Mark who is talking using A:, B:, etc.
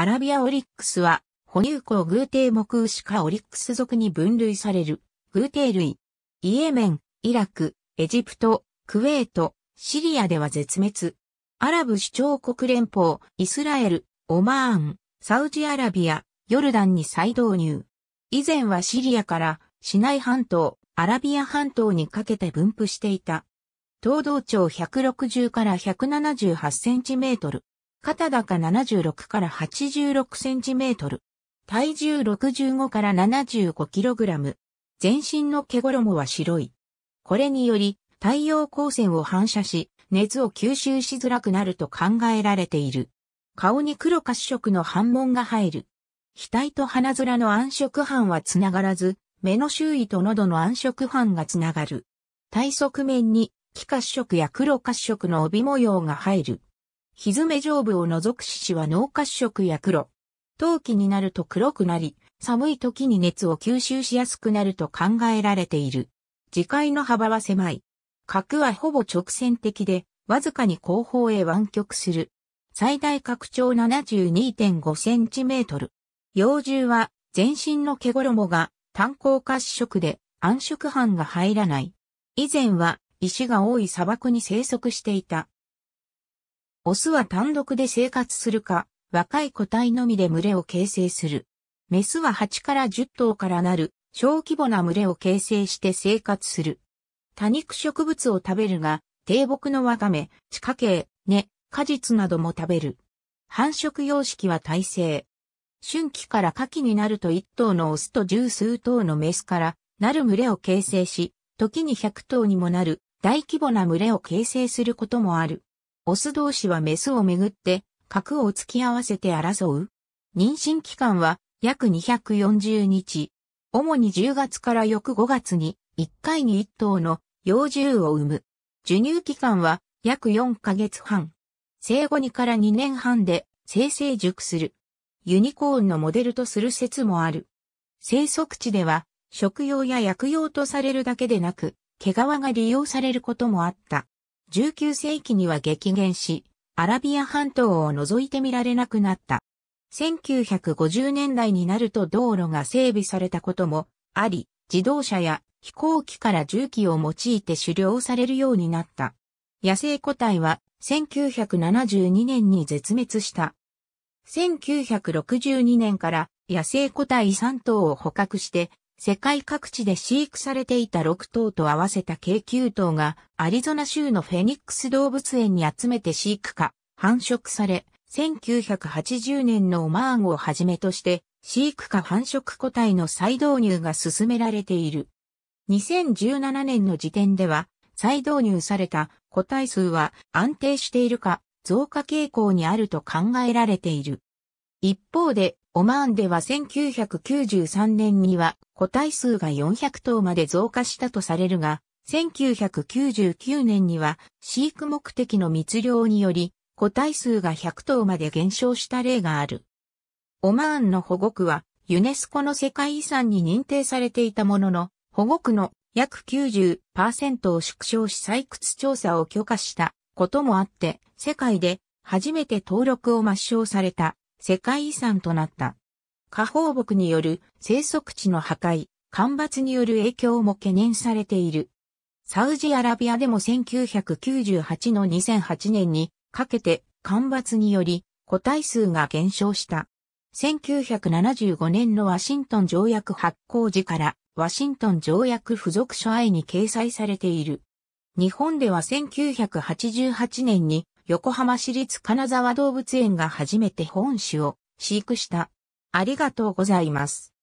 A: アラビアオリックスは、哺乳綱偶蹄目牛かオリックス属に分類される、偶蹄類。イエメン、イラク、エジプト、クウェート、シリアでは絶滅。アラブ首長国連邦、イスラエル、オマーン、サウジアラビア、ヨルダンに再導入。以前はシリアからシナイ半島、アラビア半島にかけて分布していた。東道長160から178センチメートル。肩高76から86センチメートル。体重65から75キログラム。全身の毛衣は白い。これにより、太陽光線を反射し、熱を吸収しづらくなると考えられている。顔に黒褐色の反紋が入る。額と鼻面の暗色斑はつながらず、目の周囲と喉の暗色斑がつながる。体側面に、気褐色や黒褐色の帯模様が入る。ひめ上部を除く獅子は脳褐色や黒。冬季になると黒くなり、寒い時に熱を吸収しやすくなると考えられている。磁界の幅は狭い。角はほぼ直線的で、わずかに後方へ湾曲する。最大拡張 72.5cm。幼獣は全身の毛衣が単光褐色で暗色斑が入らない。以前は石が多い砂漠に生息していた。オスは単独で生活するか、若い個体のみで群れを形成する。メスは8から10頭からなる小規模な群れを形成して生活する。多肉植物を食べるが、低木のワガメ、地下茎、根、果実なども食べる。繁殖様式は耐性。春季から夏季になると1頭のオスと十数頭のメスからなる群れを形成し、時に100頭にもなる大規模な群れを形成することもある。オス同士はメスをめぐって、核を突き合わせて争う。妊娠期間は約240日。主に10月から翌5月に1回に1頭の幼獣を産む。授乳期間は約4ヶ月半。生後2から2年半で生成熟する。ユニコーンのモデルとする説もある。生息地では食用や薬用とされるだけでなく、毛皮が利用されることもあった。19世紀には激減し、アラビア半島を除いて見られなくなった。1950年代になると道路が整備されたこともあり、自動車や飛行機から重機を用いて狩猟されるようになった。野生個体は1972年に絶滅した。1962年から野生個体3頭を捕獲して世界各地で飼育されていた6頭と合わせた軽9頭がアリゾナ州のフェニックス動物園に集めて飼育化、繁殖され、1980年のオマーンをはじめとして飼育か繁殖個体の再導入が進められている。2017年の時点では再導入された個体数は安定しているか増加傾向にあると考えられている。一方でオマーンでは1993年には個体数が400頭まで増加したとされるが、1999年には飼育目的の密漁により個体数が100頭まで減少した例がある。オマーンの保護区はユネスコの世界遺産に認定されていたものの、保護区の約90%を縮小し採掘調査を許可したこともあって、世界で初めて登録を抹消された。世界遺産となった。火放牧による生息地の破壊、干ばつによる影響も懸念されている。サウジアラビアでも1998の2008年にかけて干ばつにより個体数が減少した。1975年のワシントン条約発行時からワシントン条約付属書愛に掲載されている。日本では1988年に横浜市立金沢動物園が初めて本種を飼育した。ありがとうございます。